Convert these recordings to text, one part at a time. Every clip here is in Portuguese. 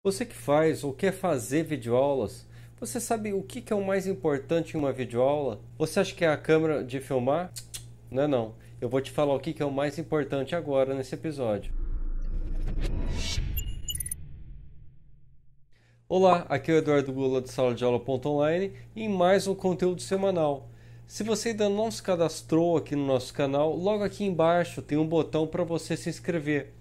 Você que faz ou quer fazer videoaulas, você sabe o que é o mais importante em uma videoaula? Você acha que é a câmera de filmar? Não é não. Eu vou te falar o que é o mais importante agora nesse episódio. Olá, aqui é o Eduardo Gula do Sala de Aula.online em mais um conteúdo semanal. Se você ainda não se cadastrou aqui no nosso canal, logo aqui embaixo tem um botão para você se inscrever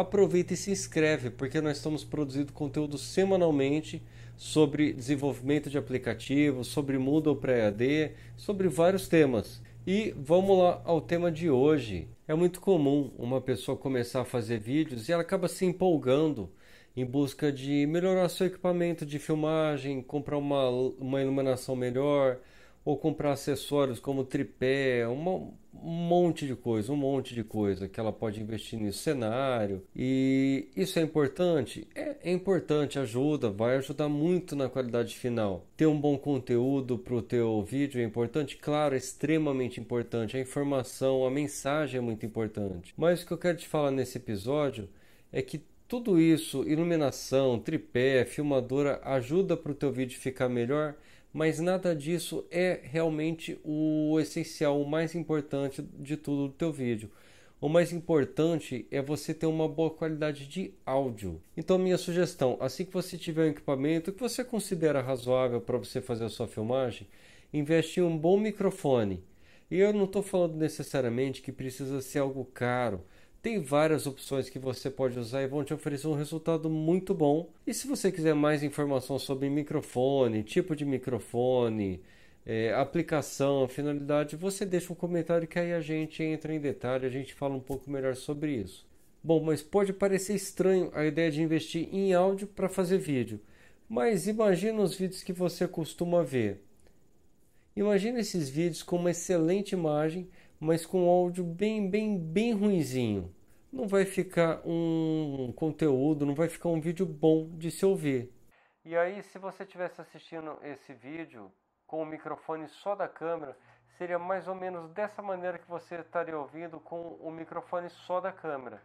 aproveita e se inscreve, porque nós estamos produzindo conteúdo semanalmente sobre desenvolvimento de aplicativos, sobre Moodle para EAD, sobre vários temas. E vamos lá ao tema de hoje. É muito comum uma pessoa começar a fazer vídeos e ela acaba se empolgando em busca de melhorar seu equipamento de filmagem, comprar uma, uma iluminação melhor, ou comprar acessórios como tripé, um monte de coisa, um monte de coisa que ela pode investir nesse cenário. E isso é importante? É, é importante, ajuda, vai ajudar muito na qualidade final. Ter um bom conteúdo para o teu vídeo é importante? Claro, é extremamente importante. A informação, a mensagem é muito importante. Mas o que eu quero te falar nesse episódio é que tudo isso, iluminação, tripé, filmadora, ajuda para o teu vídeo ficar melhor mas nada disso é realmente o essencial, o mais importante de tudo do teu vídeo. O mais importante é você ter uma boa qualidade de áudio. Então, minha sugestão, assim que você tiver um equipamento que você considera razoável para você fazer a sua filmagem, investe em um bom microfone. E eu não estou falando necessariamente que precisa ser algo caro. Tem várias opções que você pode usar e vão te oferecer um resultado muito bom. E se você quiser mais informação sobre microfone, tipo de microfone, é, aplicação, finalidade, você deixa um comentário que aí a gente entra em detalhe, a gente fala um pouco melhor sobre isso. Bom, mas pode parecer estranho a ideia de investir em áudio para fazer vídeo, mas imagina os vídeos que você costuma ver. Imagina esses vídeos com uma excelente imagem, mas com um áudio bem, bem, bem ruinzinho não vai ficar um conteúdo, não vai ficar um vídeo bom de se ouvir. E aí, se você estivesse assistindo esse vídeo com o microfone só da câmera, seria mais ou menos dessa maneira que você estaria ouvindo com o microfone só da câmera.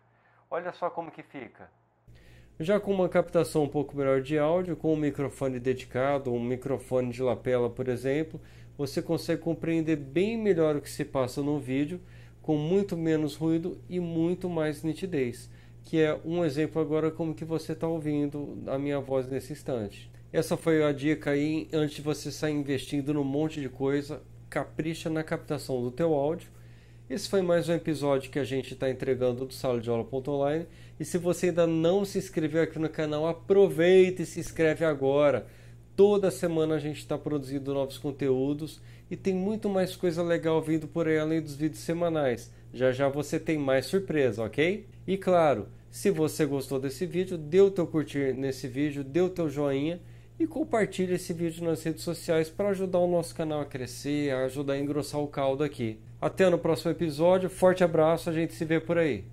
Olha só como que fica. Já com uma captação um pouco melhor de áudio, com um microfone dedicado, um microfone de lapela, por exemplo, você consegue compreender bem melhor o que se passa no vídeo com muito menos ruído e muito mais nitidez, que é um exemplo agora como que você está ouvindo a minha voz nesse instante. Essa foi a dica aí, antes de você sair investindo num monte de coisa, capricha na captação do teu áudio. Esse foi mais um episódio que a gente está entregando do sala de aula.online. E se você ainda não se inscreveu aqui no canal, aproveita e se inscreve agora Toda semana a gente está produzindo novos conteúdos e tem muito mais coisa legal vindo por aí além dos vídeos semanais. Já já você tem mais surpresa, ok? E claro, se você gostou desse vídeo, dê o teu curtir nesse vídeo, dê o teu joinha e compartilhe esse vídeo nas redes sociais para ajudar o nosso canal a crescer, a ajudar a engrossar o caldo aqui. Até no próximo episódio, forte abraço, a gente se vê por aí.